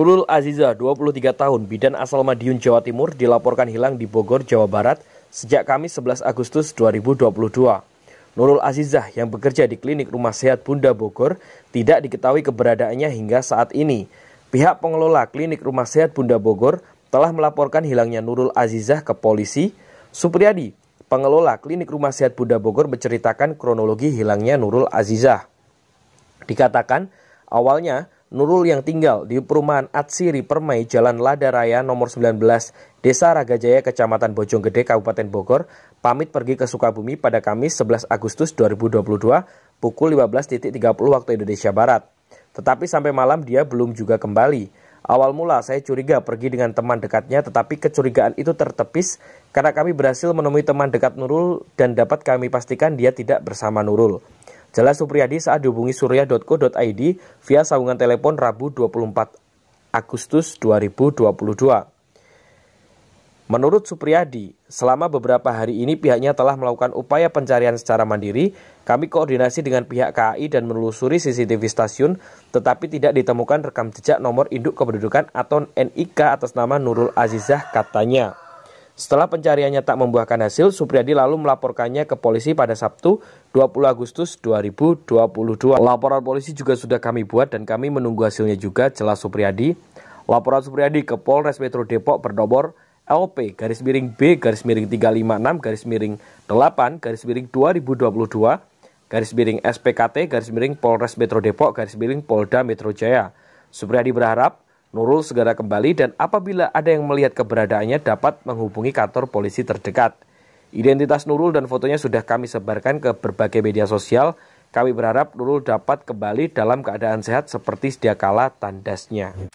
Ulul Aziza, 23 tahun, bidan asal Madiun, Jawa Timur, dilaporkan hilang di Bogor, Jawa Barat sejak Kamis 11 Agustus 2022. Nurul Azizah yang bekerja di klinik rumah sehat Bunda Bogor tidak diketahui keberadaannya hingga saat ini. Pihak pengelola klinik rumah sehat Bunda Bogor telah melaporkan hilangnya Nurul Azizah ke polisi. Supriyadi, pengelola klinik rumah sehat Bunda Bogor menceritakan kronologi hilangnya Nurul Azizah. Dikatakan, awalnya Nurul yang tinggal di perumahan Atsiri Permai Jalan Lada Raya nomor 19 Desa Ragajaya Kecamatan Bojonggede Kabupaten Bogor pamit pergi ke Sukabumi pada Kamis 11 Agustus 2022 pukul 15.30 waktu Indonesia Barat. Tetapi sampai malam dia belum juga kembali. Awal mula saya curiga pergi dengan teman dekatnya tetapi kecurigaan itu tertepis karena kami berhasil menemui teman dekat Nurul dan dapat kami pastikan dia tidak bersama Nurul. Jelas Supriyadi saat dihubungi surya.co.id via sambungan telepon Rabu 24 Agustus 2022. Menurut Supriyadi, selama beberapa hari ini pihaknya telah melakukan upaya pencarian secara mandiri. Kami koordinasi dengan pihak KAI dan menelusuri CCTV stasiun, tetapi tidak ditemukan rekam jejak nomor induk kependudukan atau NIK atas nama Nurul Azizah katanya. Setelah pencariannya tak membuahkan hasil, Supriyadi lalu melaporkannya ke polisi pada Sabtu 20 Agustus 2022. Laporan polisi juga sudah kami buat dan kami menunggu hasilnya juga, jelas Supriyadi. Laporan Supriyadi ke Polres Metro Depok berdobor LP garis miring B garis miring 356 garis miring 8 garis miring 2022 garis miring SPKT garis miring Polres Metro Depok garis miring Polda Metro Jaya. Supriyadi berharap Nurul segera kembali dan apabila ada yang melihat keberadaannya dapat menghubungi kantor polisi terdekat. Identitas Nurul dan fotonya sudah kami sebarkan ke berbagai media sosial. Kami berharap Nurul dapat kembali dalam keadaan sehat seperti sedia kala tandasnya.